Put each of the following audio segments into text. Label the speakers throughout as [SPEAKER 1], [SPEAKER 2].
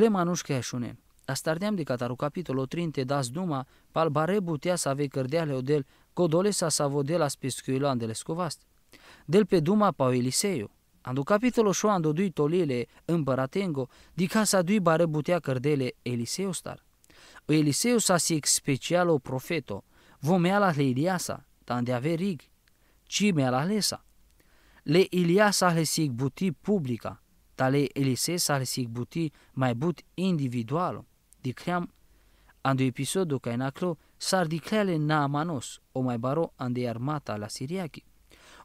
[SPEAKER 1] gremanușcheia șunen. Astardeam de cataru capitolul 30 das duma, palbare butea să avei cărdeale odel, codole să savodela spiscuilan de lescovast. Del pe duma pau Eliseu. Andu capitolul șo andu dui tolile împăratengo, di sa dui bare butea cărdele Eliseu star. O Eliseu sa si o profeto, vomea la le Iliasa, tan de ci mea la lesa. Le Iliasa le sig buti publica, tale elisesa sig sigbuti mai but individualul. Dicream, ando episodio ca inaclo sar na manos, o mai baro ande armata la siriaki.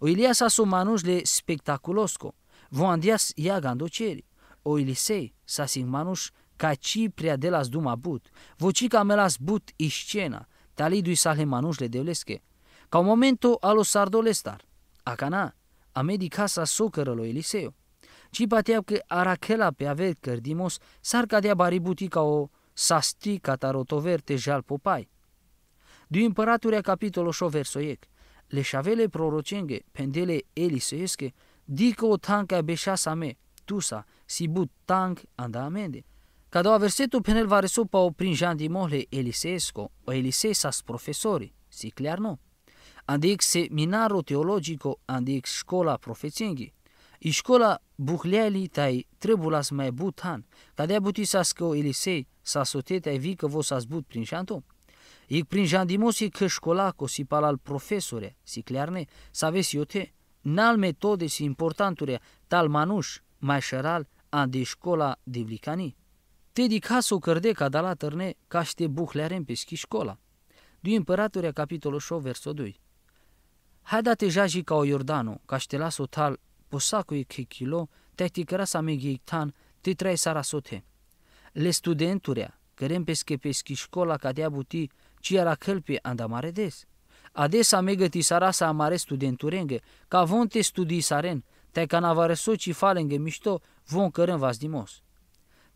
[SPEAKER 1] O Ilias manos le spectaculosco, vo andias iaga ceri. O Elisei sa manos ca ci prea de las duma but, vo ci ca me las but iscena, talidui sa le manos le devlesche. Ca un momento alo sardolestar, acana, a medica sa socără lui Eliseu că cărdimos s avet cadea baributi ca o sasti catarotover te jalpopai. Du împăraturea versoiec le leșavele prorocenge, pendele elisoiesche, dică o tanca beșasa me, tusa, sibut tank anda amende. Ca doua versetul penel va resupa o prin Jean mohle elisesco, o Elisesas profesori, si clar no. Andic seminarul teologico, andic școla profeținghi, Ișcola buhleli tai trebuie să mai but han. Cadea buti să scă o elisei, să sotete ai vii că vă să zbut prin șantom. Ic prin jandimos e că școla că si pal al profesore, si clearne, să vezi te, n-al metode si importanture, tal manuș, mai șeral, an de școla de vlicani. Te di ca o cărde ca da la tărne, ca ște buhlearem pe schi școla. Dui împăraturea capitolul 8, verso 2. Hai da te jaji ca o Iordano, ca ște las o tal posakoi kikilo tehti kara same geiktan ti trai sarasote. Le studenturea, cărem pesche peschi școla ca dea buti, ci era călpe andamare des. Ades ame sara sarasa amare studenturenge, ca von te studii saren, te canavare soci falenge mișto, von cărân vas dimos.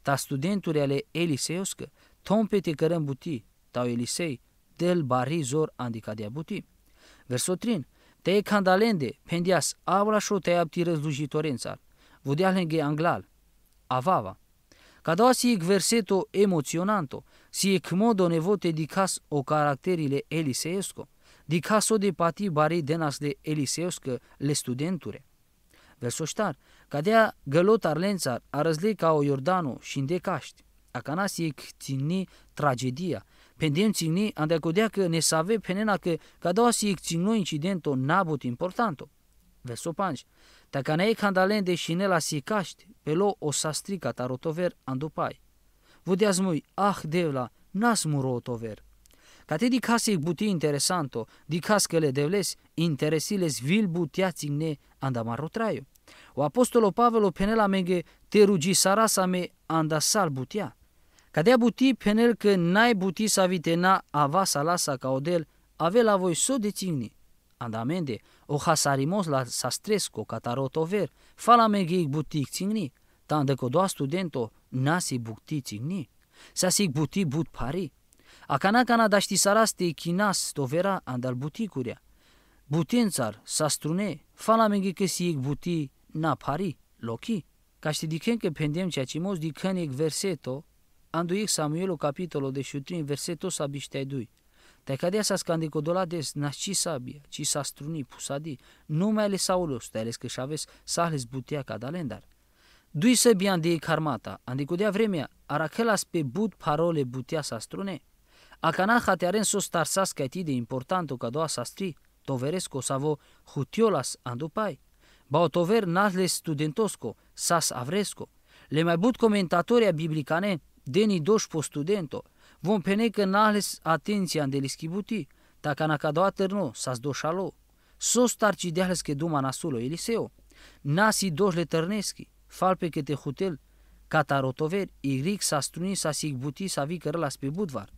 [SPEAKER 1] Ta studenturea le eliseioscă, tompete cărân buti, tau elisei, del barizor andica dea buti. Versotrin, te candalende, pendias, avra șo te apti răzlujitori în țar. Vudealenge anglal, avava. Cada si e verseto emoționanto, si e modo nevote dicas o caracterile eliseesco, o de pati barei denas de eliseoscă le studenture. Versoștar, cadea gălot arlențar, arăzlei ca o Iordano și îndecaști. Acanasie ctini tragedia, pendem cigni, ande codea că ne save penena că ca doua si ic cigno incidento nabut importanto. Verso 5. Dacă ne e candalen de și ne si caști, pe lo o sa strica ta rotover andupai. Vudeaz mui, ah devla, nas muro otover. Ca te di case buti interesanto, di cascăle devles, interesiles vil butea cigne andamar rotraio. O apostolo Pavelo penela menge te rugi sarasa me anda sal butia. Cadea buti penel că n-ai buti să vitena ava să lasa caudel, ave la voi so de țigni. Andamende, o hasarimos la sa stresco catarotover, fala megeic butic țigni, tan de doa studento nasi bucti țigni, sa sig buti but pari. Acana cana da ști saraste chinas stovera andal buticuria. Butențar sa strune, fala megi că sig buti na pari, loki. Ca ști dicem că pendem ceea ce mos dicen verseto, andu Samuelu capitolul de šutrin verseto sabištedui. Te cadea sa skandikodoládes na nasci sabia, ci sa struni pusadi, numele Saulos, teles că și aves ales butea ca dalendar. Dui se bian de karmata, andicodea vremea, arachelas pe but parole butea sa strune. Acana hatearen sos tarsas ca de importanto ca doa sastri, sa savo hutiolas andupai. tover nazles studentosco, sas avresco. Le mai but comentatoria biblicane deni dosh postudento, vom pene că nales atenția în delischibuti, taka nakadoaterno, sas doșalo, sos tarci deales că duma nasulo eliseo, nasi dos le tărneschi, falpe că te hotel, catarotover, igric sa struni sa sigbuti sa vicărălas pe budvar.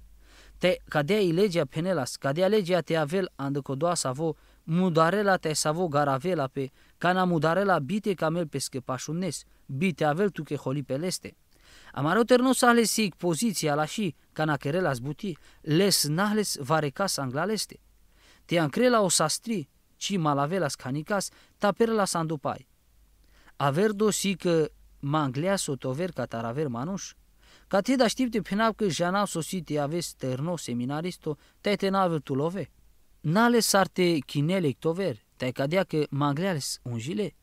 [SPEAKER 1] Te cadea legea penelas, cadea legea te avel andăcodoa sa vo, mudarela te sa vo garavela pe, cana mudarela bite camel pe scăpașunes, bite avel tu că holi pe leste. Amaroternos sig poziția la și canacherela zbuti, les nahles varecas anglaleste. Te ancrela o sastri, ci malavelas canicas, taperela sandupai. do si că manglea o tover ca taraver manuș, ca te da știpte pinav că jana te aves terno seminaristo, te te navel tu love. Nale sarte chinele tover, te cadea că mangleales ungile,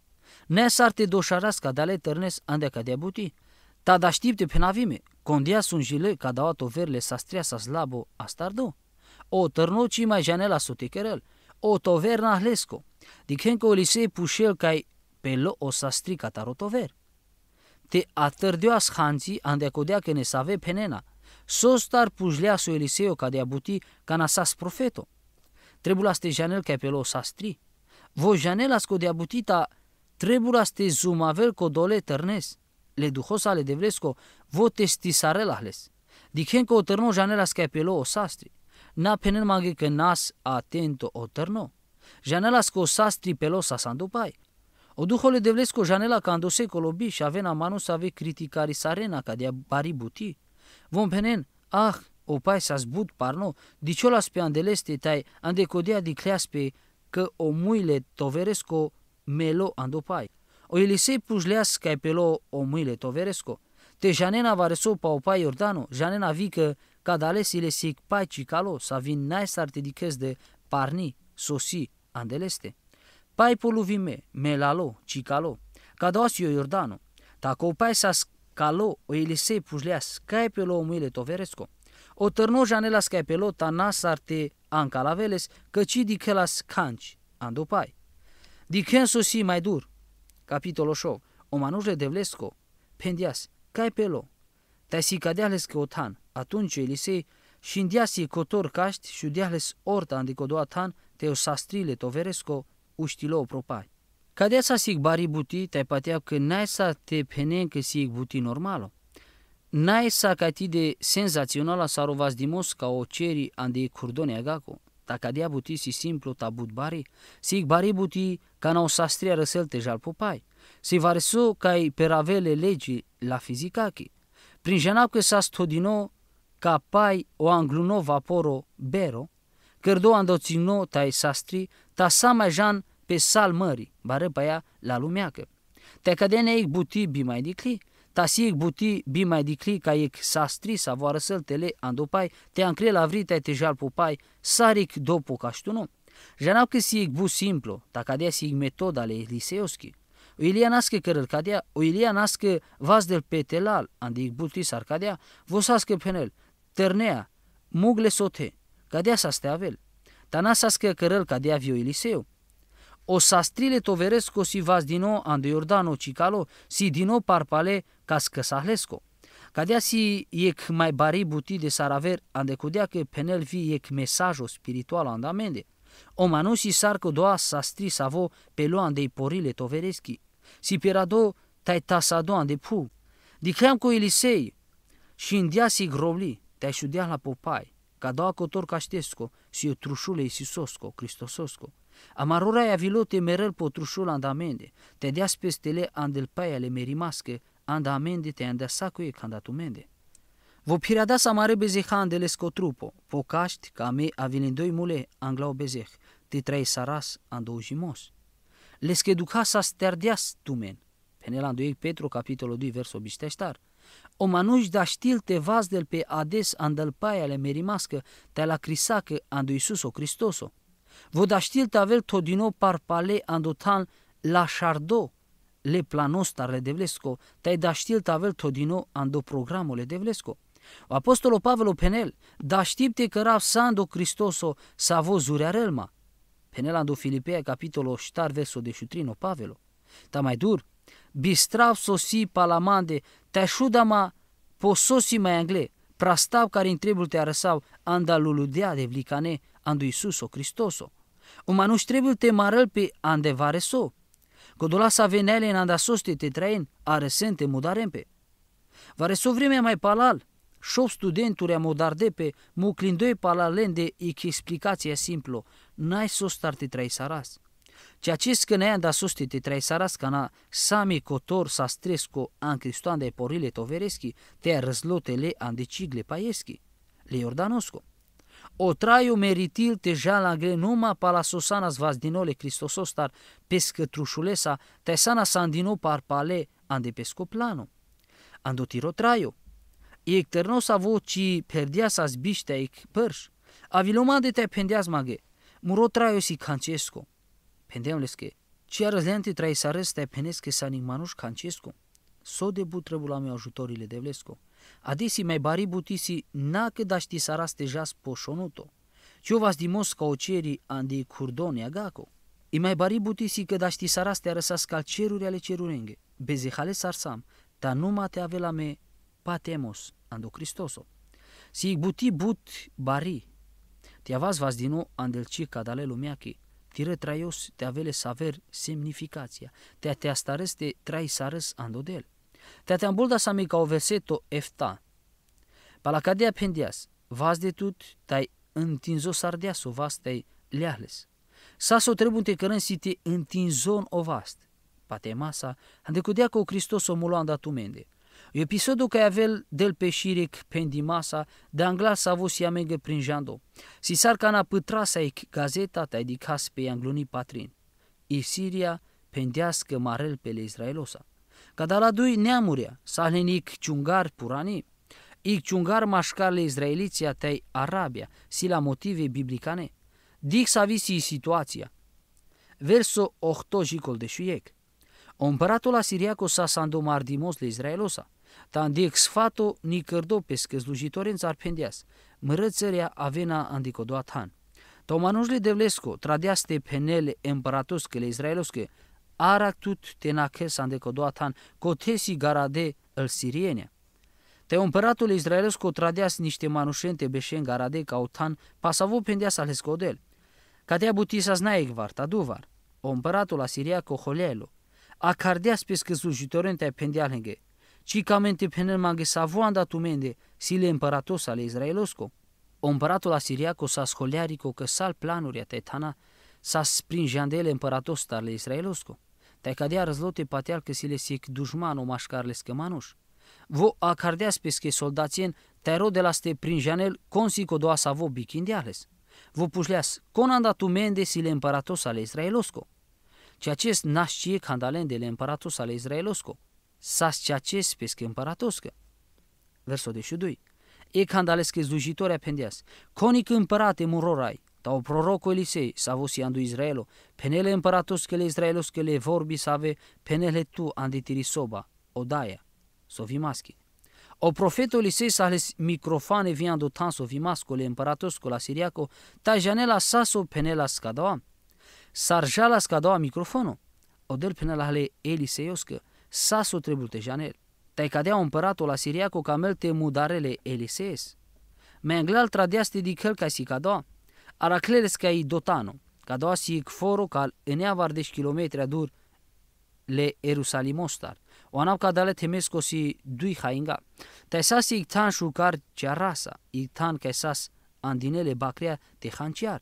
[SPEAKER 1] ne sarte doșaras ca dale tărnes andea de buti, ta da štipte navime, condea sun jile ca davat overle sa să slabo astardo. O trnoci mai janela sotekerel, o toverna ahlesko. Dikhenko lisei pușel pe pelo o sa strica tarotover. Te atârdioas hanții andecodea că ne save penena. Sostar pujlea su Eliseo ca de buti ca nasas profeto. Trebuie ste janel ca pelo o sa stri. Vo janel asco de abutita trebuie ste zumavel dole tărnes le duhosale de vresco, vo testisarelahles. Dijen ko otrno janelas kaj scapelo o sastri. Na penen mage că nas atento otrno. Janelas sco sastri pelo sa sandupai. O duho de vresco janela kando se colobi și avena manu să ave criticari sarena ca de bari buti. Vom penen, ah, o pai sa zbut parno, diciolas pe andeleste tai, andecodea dicleas pe că o muile toveresco melo andopai. O Elisei pujleas ca pe lo o mâile toveresco. Te janena vareso pa pai Iordano, janena vică, ca dales ile sic paci calo, sa vin nai s-ar de parni, sosi, andeleste. Pai me melalo, cicalo, ca io Iordano. Taco pai sa calo, o Elisei pujleas ca pe lo o mâile toveresco. O târno janela scai pe lo ta te ancalaveles, căci dicelas canci, andopai. Dicen sosi mai dur, Capitolo șo. O manușle de vlesco. Pendias. Cai pelo. Tai si cadeales că otan. Atunci Elisei și indiasii cotor caști și udeales orta te teo sastrile toveresco uștilo propai. Cadea sa sig bari buti, te patea că n-ai sa te penen că sig buti normalo. N-ai sa ca ti de a sarovas dimos ca o ceri ande curdone agaco takadia buti si simplu tabut bari, si bari buti ca o sastria răsălte jal popai, si varsu i peravele legi la fizikaki. Prin s sa stodino ca pai o angluno vaporo bero, cărdo andocino tai sastri, ta mai jan pe sal mări, bare paia la lumeacă. Te cadene ik buti bimai dicli, Tasik buti bi mai dikli ca e sa stri sa voară săl tele andopai, te ancre la vrita te jal pupai, saric dopu ca ștunu. Janau că si ik bu simplu, ta cadea si ik metoda le liseoski. O ilia nască cărăl cadea, o ilia nască vas del petelal, andi ik buti sar cadea, vo sa penel, Ternea, mugle sote, cadea sa steavel. Ta nasască cărăl cadea vio iliseu o sastrile strile toveresco si vas din dino ande Iordano cicalo, si nou parpale cas căsahlesco. Cadea si ec mai bari buti de saraver, ande codea că penel vi ec mesajo spiritual andamende. O manusi sarco doa sa stri savo pe luan de porile tovereschi. Si pirado tai tasado de pu. Diceam cu Elisei și dea si grobli, te-ai la popai, ca doa cotor caștesco, si o trușule si sosco, cristososco. Amarura e avilot temerăl potrușul andamende, te deas pestele andel paiale merimască, andamende te andasacuie candatumende. Vă pirada mare bezeha andele scotrupo, pocaști, me avilindoi mule, anglau bezeh, te trei saras, jimos. Lesche duca să sterdeas tumen, penela andoi Petru, capitolul 2, versul bisteștar, o manuș da știl te vaz del pe ades andălpaia le merimască, te la crisacă andu Iisus o Cristoso. Vă tavel știlta avel todino parpale andotan la șardo le planostar le devlesco, tai da tavel avel todino ando programul le devlesco. Apostolul Pavel Penel, da te că rav sando Cristoso zurea relma. Penel ando Filipea capitolo ștar verso de șutrino Pavelo. Ta mai dur, bistrav sosi palamande, te așudama pososi mai angle, prastav care întrebul te arăsau andaluludea de vlicane, andu Isuso, Cristoso. manus trebuie te marăl pe andevare so. Godola sa venele în andasoste te train, aresente mudarempe. Vare so vremea mai palal, șop studenturi a modarde pe muclindoi de ic explicația simplu, n-ai so te trai saras. Ceea ce scânea anda dasusti te trai saras na sami cotor sa stresco an cristoan de porile tovereschi, te răzlotele an cigle paieschi, le iordanosco o traiu meritil te la gre numa pala sosana zvasdinole Cristosos tar pescătrușulesa tesana sandino pale ande pescoplano. Ando tiro traiu. Ecternos avo ci perdiasa zbiște bișteic părș. de te pendeas mage. Muro traiu si cancesco. Pendeamlesche. Ci arăzleante trai sarăs te penesche sa nimanuș cancesco. So de la meu ajutorile de vlesco. Adesi mai bari butisi na că da ști raste jas poșonuto. o vas dimos ca ceri andi curdone agaco. I mai bari butisi că da ști să raste arăsas cal ceruri ale cerurenge. Bezehale sarsam, ta numa te me patemos ando Cristoso. Si buti but bari. Te avas vas dinu andelci cadale lumeachi tire traios te avele saver semnificația, te te astarăs te trai sarăs andodel te-am Tete bulda mi o verseto efta. Palakadia pendias, vas de tut, tai întinzo sardias o vas tai leahles. so trebun te cărân si te întinzon o vast. Patemasa, handecudea cu Cristos o muloan datumende. Episodul care avel del peșiric pendimasa, de angla s-a avut si amegă prin jando. Si pătra sa e gazeta ta dicas pe angloni patrin. E Siria pendească marel pe Israelosa. Kadala dui neamuria, ik chungar purani, ik chungar mashkale izraeliția tei Arabia, si la motive biblicane, dic sa visi situația. Verso 8 jicol de șuiec. Împăratul asiriaco sa sandom ardimos le izraelosa, tandic sfato nicărdope că slujitorenț arpendeas, mărățărea avena andicodoat han. Tomanușle devlesco tradeaste penele împăratoscele izraeloscă, ara tut tenachesan de codoatan, cotesi garade îl siriene. Te împăratul israelesc cotradeas niște manușente beșen garade cautan, pasavu pendeas al escodel. Catea butisas naeg varta duvar. O împăratul asiria coholelu. A cardeas pe scăzul jutorente pendealenge. Ci camente penel mange savuanda tumende, sile împăratos ale israelosco. O împăratul asiriaco s-a scoliarico că sal planuri a tetana, s-a sprinjandele împăratos ale israelosco. Taj kad ja razlote patjal ke sile si k dușmanu mașcarles că manuș. Vo acardeas pesche soldațien, te rode de ste prin janel, consi co doa sa vo bicindiales. Vo pușleas, conanda tu mende sile împăratos ale israelosco. Ceea ce nascie candalendele împăratos ale israelosco. Sas ceea ce pesche împăratoscă. Verso 22. E candales că zlujitorea pendeas, conic împărate murorai, Tau proroco Elisei, si andu Israelo, penele împăratos que le Israelos vorbi le vorbi save, penele tu andi tirisoba, odaia, sovimaski. O profeto Elisei sales microfane viando tan sovimasko le împăratos cu la siriaco, ta janela so penela scadoa. Sarjala scadoa microfono. del penela ale Eliseios că saso trebute janel. Tai cadea împăratul la siriaco camel te mudarele Elisees. Menglal tradeaste di căl ca sicadoa i dotano, kada osi kforo ea enjavardeš kilometri dur le o Jerusalimostar. ca dalet temesko si dui hainga. Ta esas i tan shukar charasa, i tan ka esas andinele bakria te khanchiar.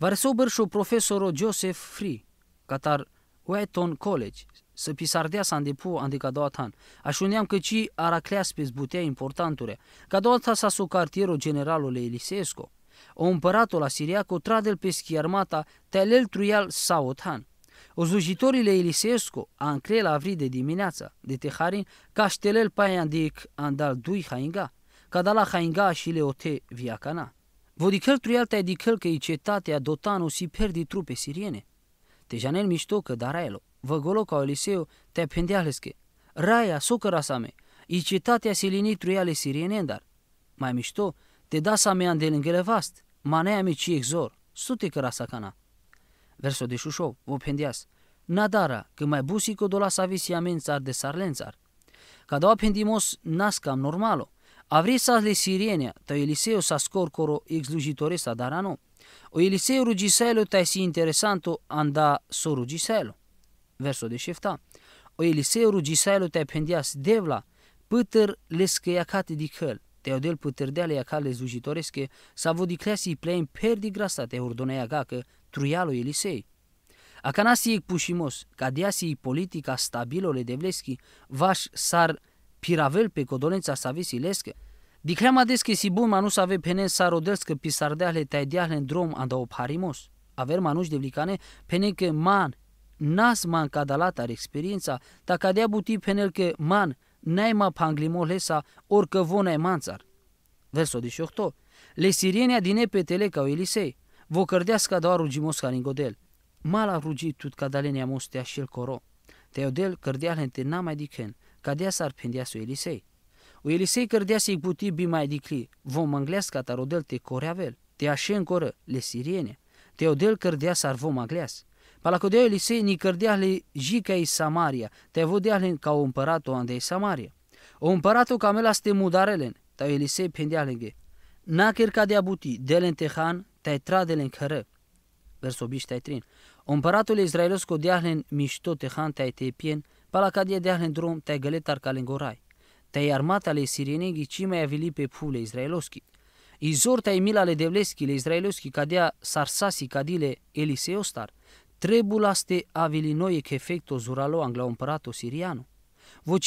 [SPEAKER 1] Varsober sho profesoro Joseph Free, catar Wheaton College, să pisardea s-a îndepu andica doua tan. Așuneam că ci aracleas spes butea importanture, ca doua ta sa su cartierul generalul Elisesco. O împăratul asiriac o tradel pe schiarmata telel truial Saothan. O slujitorile Eliseescu, ancle la avril de dimineața, de teharin, ca ștelel paiandic andal dui hainga, ca da la hainga și leote cana. Vodicăl truial te adicăl că cetatea dotanu si perdi trupe siriene. Te janel mișto că daraelo, golo ca Eliseu te pendealesche. Raia, socăra same, e cetatea se lini truiale siriene, dar mai mișto, te Teda mi andelinggele vast, manejami чи икзор, Verso de Версоди шушов, pendias, nadara, că mai busi cu dola sa visi amențar de sarlențar. Ca da pendimos nascam normalo. Avri sa le sirenia, ta eliseo sa scor coro exlujitore sa darano. O eliseo rugiselo ta si interesanto anda so rugiselo. Verso de șefta. O eliseo rugiselo ta pendias devla, pătăr le scăiacate di căl. Teodel puterdeale acale zujitoreske sa vodikljasi plein perdi grasate că gaka trujalo Elisei. A canasi ik pușimos, cadiasi politica stabilole de vleschi, vaș sar piravel pe codolența sa vesilescă, Dicleama desche si bun manus ave penen sarodelscă pisardeahle taideahle în drum anda o parimos. Aver manuș de vlicane penen că man, nas man cadalat ar experiența, ta cadea buti penel că man, naima panglimol hesa orkavona e mancar. Verso 18. Le sirenia din epetele ca Elisei, vă cărdească doar rugimos ca ningodel. Mala rugi tut cadalenia mostea și el coro. Teodel cărdea lente n-a dicen, dea s-ar pendea su Elisei. O Elisei cărdea să-i puti bimai dicli, vom mânglească rodel te coreavel, te așe în coră, le siriene. Teodel cărdea s-ar vom agleas că de deo Elisei kar djahli žika iz Samaria, te vo djahlen kao umparatu ande iz Samarija. O umparatu kamela ste mudarelen, ta Elisei pendjahlenge. Nakir kad jabuti, delen te han, te tradelen kare. Verso O Împăratul izraelos cu deahlen mișto tehan te etepien, pala cadie deahlen drum te găletar calengorai. Te le sirenegi cime avili pe pule izraeloski. Izor te mila le devleschi le izraeloski cadea sarsasi cadile eliseostar. Trebuilaste avilinoie che efecto zuralo anglo împăratul siriano.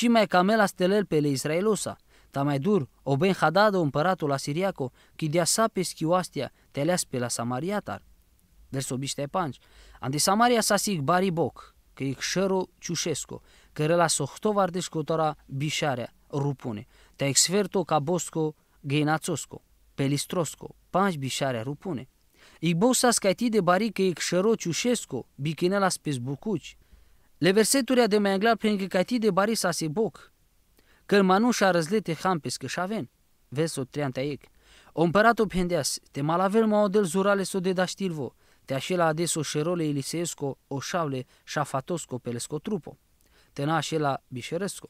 [SPEAKER 1] mai camela stelel pe le israelosa, dur o ben hadado împăratul asiriaco, dea deasa pe te leas pe la Samariatar. Verso biste panci. ande Samaria sa sig boc, că ic șero ciușesco, care la sohtovar descotora bișarea, rupune, te exferto ca bosco geinațosco, pelistrosco, panci bișarea rupune. Ig bosa scatide barică ig șero ciușescu, bichinela spes bucuci. Le verseturia de mai anglar prin de bari sa se boc. Călmanușa răzlete hampes că șaven. Versul 38. O împăratul pendeas, te malavel ma odel zurale so de daștilvo, te așela ades o șerole eliseesco, o șavle, șafatosco pelesco trupo. Te na așela bișeresco.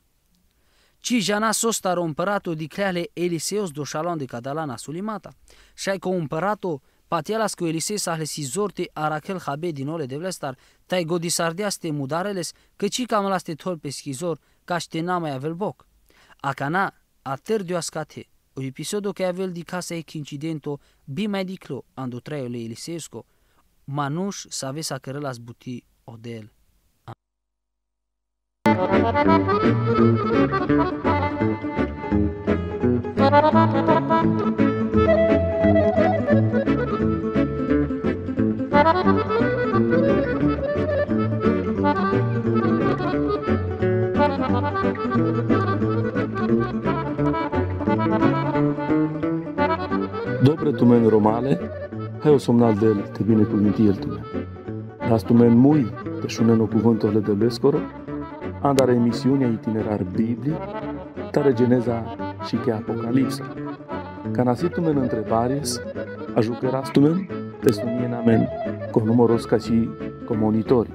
[SPEAKER 1] Ci jana sostaro împăratul dicleale eliseos do șalon de catalana sulimata. Și ai că împăratul Patialas coelises ahlesizorte arakel habe ole de vlestar, tai godisardeaste mudareles, căci camalaste tol schizor, ca ște mai avel boc. Acana, ater de ascate, o episodo che avel di casa ec incidento bimediclo ando traiole elisesco, manus nuș să aveți care cărelas buti odel. Thank you.
[SPEAKER 2] Dobre tu meni romale, o somnal del te minti el tu meni. Las tu men mui, te șunen o cuvântul de lescoro, andare emisiunea itinerar Biblii, tare geneza și che apocalipsa. Ca nasit tumen întrebaris, ajucăras tumen, te sunien amen, cu numărul ca și comunitori.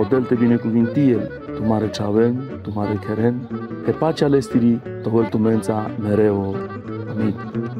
[SPEAKER 2] O del te cu minti el, tu mare ce avem, mare keren, pe pacea lestirii, tohol mereu. Amin.